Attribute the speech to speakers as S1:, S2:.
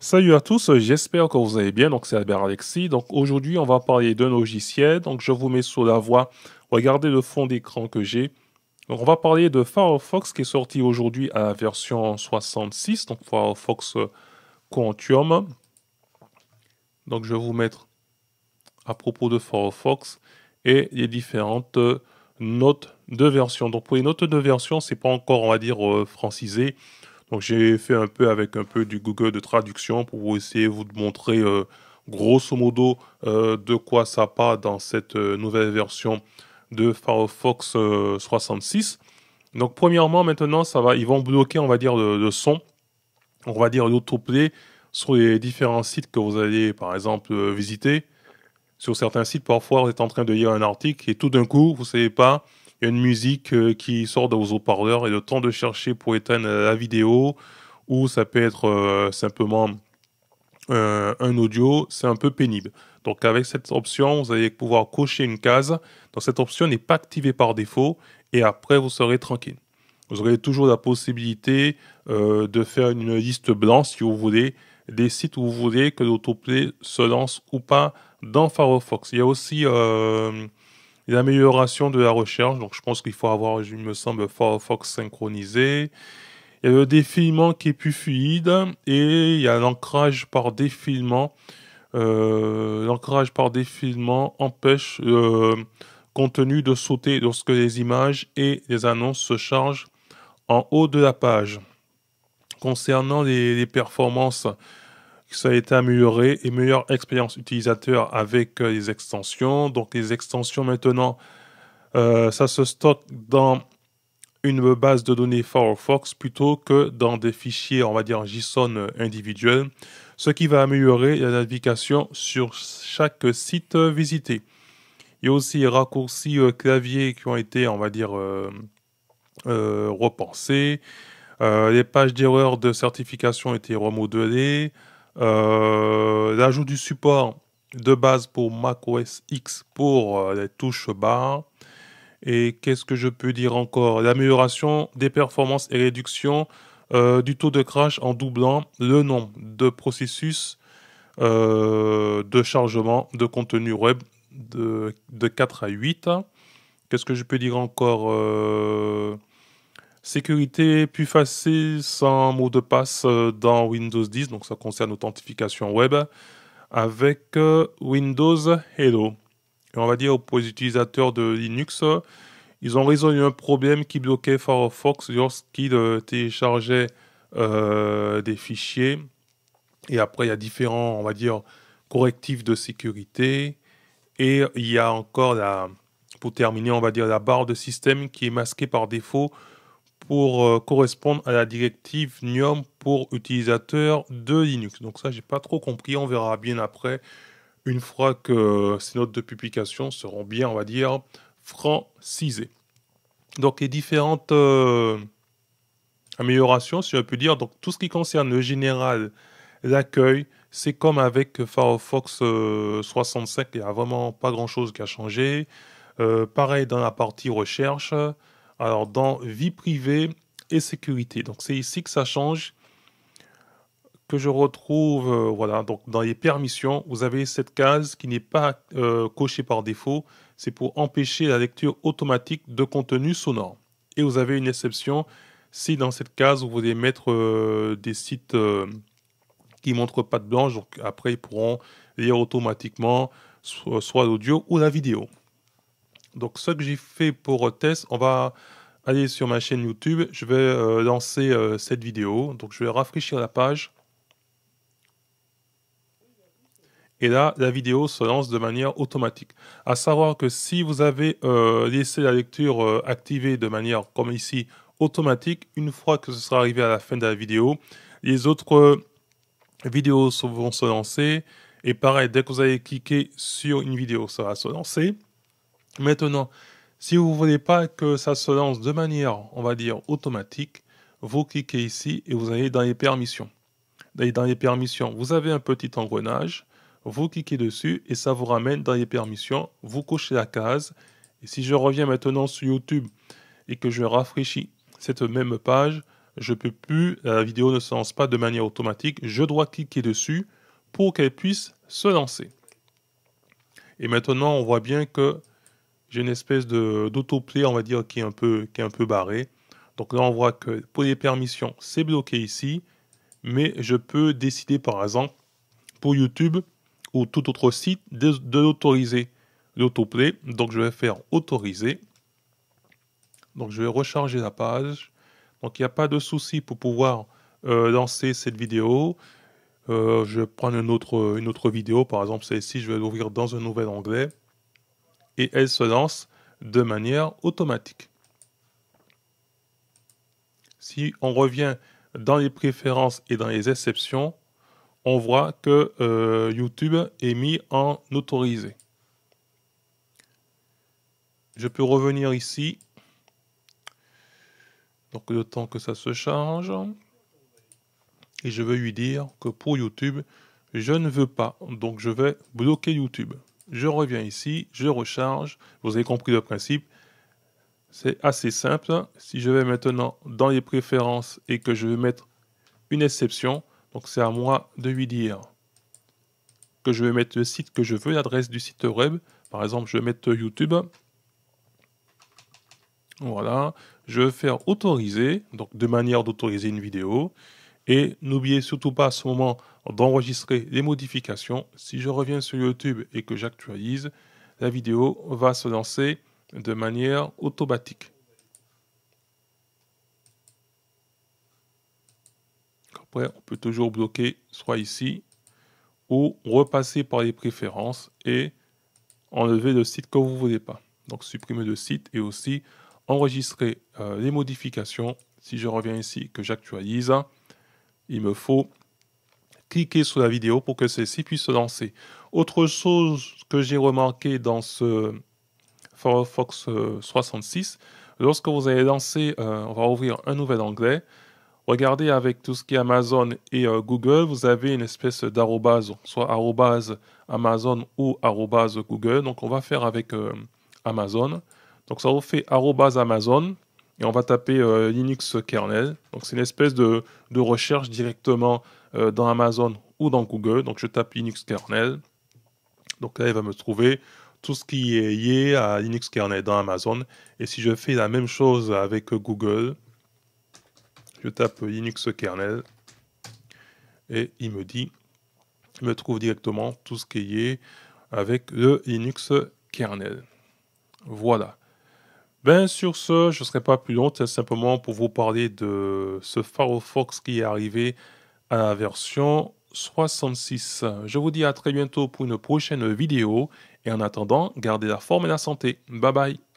S1: Salut à tous, j'espère que vous allez bien. Donc, c'est Albert Alexis. Donc, aujourd'hui, on va parler d'un logiciel. Donc, je vous mets sous la voix, Regardez le fond d'écran que j'ai. on va parler de Firefox qui est sorti aujourd'hui à la version 66. Donc, Firefox Quantum. Donc, je vais vous mettre à propos de Firefox et les différentes notes de version. Donc, pour les notes de version, c'est pas encore, on va dire, euh, francisé. Donc j'ai fait un peu avec un peu du Google de traduction pour essayer de vous montrer euh, grosso modo euh, de quoi ça parle dans cette euh, nouvelle version de Firefox 66. Donc premièrement maintenant ça va, ils vont bloquer on va dire le, son, on va dire l'autoplay sur les différents sites que vous allez par exemple visiter. Sur certains sites parfois vous êtes en train de lire un article et tout d'un coup vous savez pas il y a une musique euh, qui sort de vos haut-parleurs et le temps de chercher pour éteindre la euh, vidéo, ou ça peut être euh, simplement un audio, c'est un peu pénible. Donc avec cette option, vous allez pouvoir cocher une case. Donc cette option n'est pas activée par défaut et après vous serez tranquille. Vous aurez toujours la possibilité de faire une liste blanche si vous voulez des sites où vous voulez que l'autoplay se lance ou pas dans Firefox. Il y a aussi L'amélioration de la recherche. Donc, je pense qu'il faut avoir, il me semble, Firefox synchronisé. Il y a le défilement qui est plus fluide et il y a l'ancrage par défilement. Euh, l'ancrage par défilement empêche le euh, contenu de sauter lorsque les images et les annonces se chargent en haut de la page. Concernant les performances, ça a été amélioré et meilleure expérience utilisateur avec euh, les extensions. Donc les extensions maintenant, euh, ça se stocke dans une base de données Firefox plutôt que dans des fichiers, on va dire JSON individuels, ce qui va améliorer la navigation sur chaque site visité. Il y a aussi les raccourcis euh, clavier qui ont été, on va dire, repensés. les pages d'erreur de certification ont été remodelées. Euh, l'ajout du support de base pour macOS X pour euh, les touches barres. Et qu'est-ce que je peux dire encore L'amélioration des performances et réduction euh, du taux de crash en doublant le nombre de processus de chargement de contenu web de, 4 à 8. Qu'est-ce que je peux dire encore Sécurité plus facile sans mot de passe euh, dans Windows 10, donc ça concerne l'authentification web, avec euh, Windows Hello. Et on va dire aux utilisateurs de Linux, ils ont résolu un problème qui bloquait Firefox lorsqu'il euh, téléchargeait des fichiers. Et après, il y a différents, on va dire, correctifs de sécurité. Et il y a encore la, pour terminer, on va dire la barre de système qui est masquée par défaut pour euh, correspondre à la directive NIOM pour utilisateurs de Linux. Donc ça, j'ai pas trop compris. On verra bien après, une fois que euh, ces notes de publication seront bien, on va dire, francisées. Donc les différentes euh, améliorations, si on peut dire, donc tout ce qui concerne le général, l'accueil, c'est comme avec Firefox 65, il n'y a vraiment pas grand-chose qui a changé. pareil dans la partie recherche, alors, dans vie privée et sécurité. Donc, c'est ici que ça change, que je retrouve, euh, voilà, donc dans les permissions, vous avez cette case qui n'est pas euh, cochée par défaut. C'est pour empêcher la lecture automatique de contenu sonore. Et vous avez une exception si dans cette case vous voulez mettre euh, des sites qui montrent pas de blanche. Donc après, ils pourront lire automatiquement soit l'audio ou la vidéo. Donc, ce que j'ai fait pour euh, test, on va aller sur ma chaîne YouTube. Je vais euh, lancer euh, cette vidéo. Donc, je vais rafraîchir la page. Et là, la vidéo se lance de manière automatique. À savoir que si vous avez laissé la lecture activée de manière, comme ici, automatique, une fois que ce sera arrivé à la fin de la vidéo, les autres vidéos vont se lancer. Et pareil, dès que vous allez cliquer sur une vidéo, ça va se lancer. Maintenant, si vous ne voulez pas que ça se lance de manière, on va dire, automatique, vous cliquez ici et vous allez dans les permissions. Dans les permissions, vous avez un petit engrenage, vous cliquez dessus et ça vous ramène dans les permissions, vous cochez la case. Et si je reviens maintenant sur YouTube et que je rafraîchis cette même page, je peux plus, la vidéo ne se lance pas de manière automatique, je dois cliquer dessus pour qu'elle puisse se lancer. Et maintenant, on voit bien que j'ai une espèce d'autoplay, on va dire, qui est, un peu, qui est un peu barré. Donc là, on voit que pour les permissions, c'est bloqué ici, mais je peux décider, par exemple, pour YouTube ou tout autre site, de, l'autoriser, l'autoplay. Donc je vais faire autoriser. Donc je vais recharger la page. Donc il n'y a pas de souci pour pouvoir euh, lancer cette vidéo. Euh, je vais prendre une autre, une autre vidéo, par exemple celle-ci, je vais l'ouvrir dans un nouvel onglet et elle se lance de manière automatique. Si on revient dans les préférences et dans les exceptions, on voit que euh, YouTube est mis en autorisé. Je peux revenir ici. Donc le temps que ça se charge. Et je vais lui dire que pour YouTube, je ne veux pas. Donc je vais bloquer YouTube je reviens ici, je recharge. Vous avez compris le principe. C'est assez simple. Si je vais maintenant dans les préférences et que je veux mettre une exception, donc c'est à moi de lui dire que je vais mettre le site que je veux, l'adresse du site web. Par exemple, je vais mettre YouTube. Voilà. Je vais faire autoriser, donc de manière d'autoriser une vidéo. Et n'oubliez surtout pas à ce moment d'enregistrer les modifications. Si je reviens sur YouTube et que j'actualise, la vidéo va se lancer de manière automatique. Après, on peut toujours bloquer soit ici ou repasser par les préférences et enlever le site que vous ne voulez pas. Donc supprimer le site et aussi enregistrer euh, les modifications. Si je reviens ici, que j'actualise, il me faut cliquer sur la vidéo pour que celle-ci puisse se lancer. Autre chose que j'ai remarqué dans ce Firefox 66, euh, lorsque vous allez lancer, euh, on va ouvrir un nouvel onglet, regardez avec tout ce qui est Amazon et euh, Google, vous avez une espèce d'arrobase, soit arrobase Amazon ou arrobase Google. Donc on va faire avec Amazon. Donc ça vous fait arrobase Amazon, et on va taper euh, Linux kernel. Donc c'est une espèce de, recherche directement euh, dans Amazon ou dans Google. Donc je tape Linux kernel. Donc là, il va me trouver tout ce qui est lié à Linux kernel dans Amazon. Et si je fais la même chose avec Google, je tape Linux kernel et il me dit, il me trouve directement tout ce qui est lié avec le Linux kernel. Voilà. Ben, sur ce, je ne serai pas plus long, simplement pour vous parler de ce Firefox qui est arrivé à la version 66. Je vous dis à très bientôt pour une prochaine vidéo et en attendant, gardez la forme et la santé. Bye bye